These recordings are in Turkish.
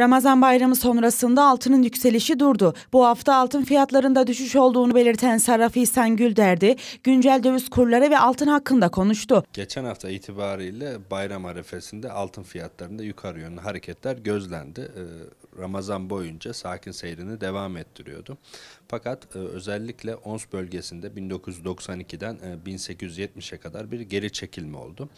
Ramazan bayramı sonrasında altının yükselişi durdu. Bu hafta altın fiyatlarında düşüş olduğunu belirten Sarraf İhsan Gülderdi, güncel döviz kurları ve altın hakkında konuştu. Geçen hafta itibariyle bayram arefesinde altın fiyatlarında yukarı yönlü hareketler gözlendi. Ee, Ramazan boyunca sakin seyrini devam ettiriyordu. Fakat e, özellikle Ons bölgesinde 1992'den e, 1870'e kadar bir geri çekilme oldu.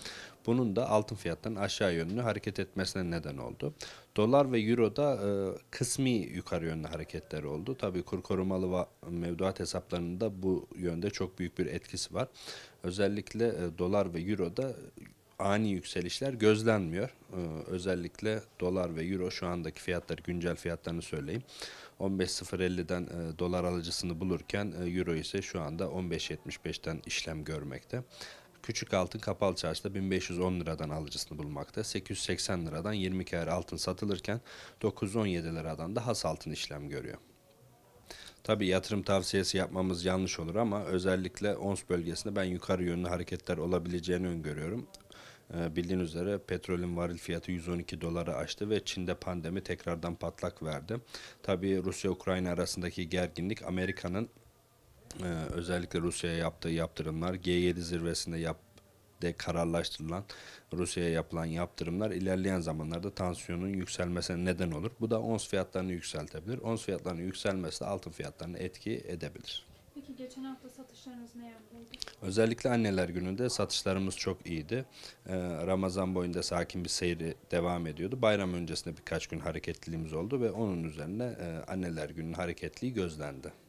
Bunun da altın fiyatlarının aşağı yönlü hareket etmesine neden oldu. Dolar ve euroda e, kısmi yukarı yönlü hareketler oldu. Tabii kur korumalı ve mevduat hesaplarında bu yönde çok büyük bir etkisi var. Özellikle e, dolar ve Euro da ani yükselişler gözlenmiyor. Ee, özellikle dolar ve euro şu andaki fiyatları güncel fiyatlarını söyleyeyim. 15.050'den e, dolar alıcısını bulurken e, euro ise şu anda 15.75'ten işlem görmekte. Küçük altın kapalı çarşıda 1510 liradan alıcısını bulmakta. 880 liradan 20 kar altın satılırken 917 liradan da has altın işlem görüyor. Tabi yatırım tavsiyesi yapmamız yanlış olur ama özellikle ONS bölgesinde ben yukarı yönlü hareketler olabileceğini öngörüyorum. Ee, bildiğin üzere petrolün varil fiyatı 112 doları aştı ve Çin'de pandemi tekrardan patlak verdi. Tabii Rusya-Ukrayna arasındaki gerginlik Amerika'nın e, özellikle Rusya'ya yaptığı yaptırımlar G7 zirvesinde yap, de kararlaştırılan Rusya'ya yapılan yaptırımlar ilerleyen zamanlarda tansiyonun yükselmesine neden olur. Bu da ons fiyatlarını yükseltebilir. Ons fiyatlarının yükselmesi de altın fiyatlarını etki edebilir. Peki geçen hafta satışlarınız ne yöndeydi? Özellikle anneler gününde satışlarımız çok iyiydi. Ee, Ramazan boyunca sakin bir seyri devam ediyordu. Bayram öncesinde birkaç gün hareketliliğimiz oldu ve onun üzerine e, anneler gününün hareketliği gözlendi.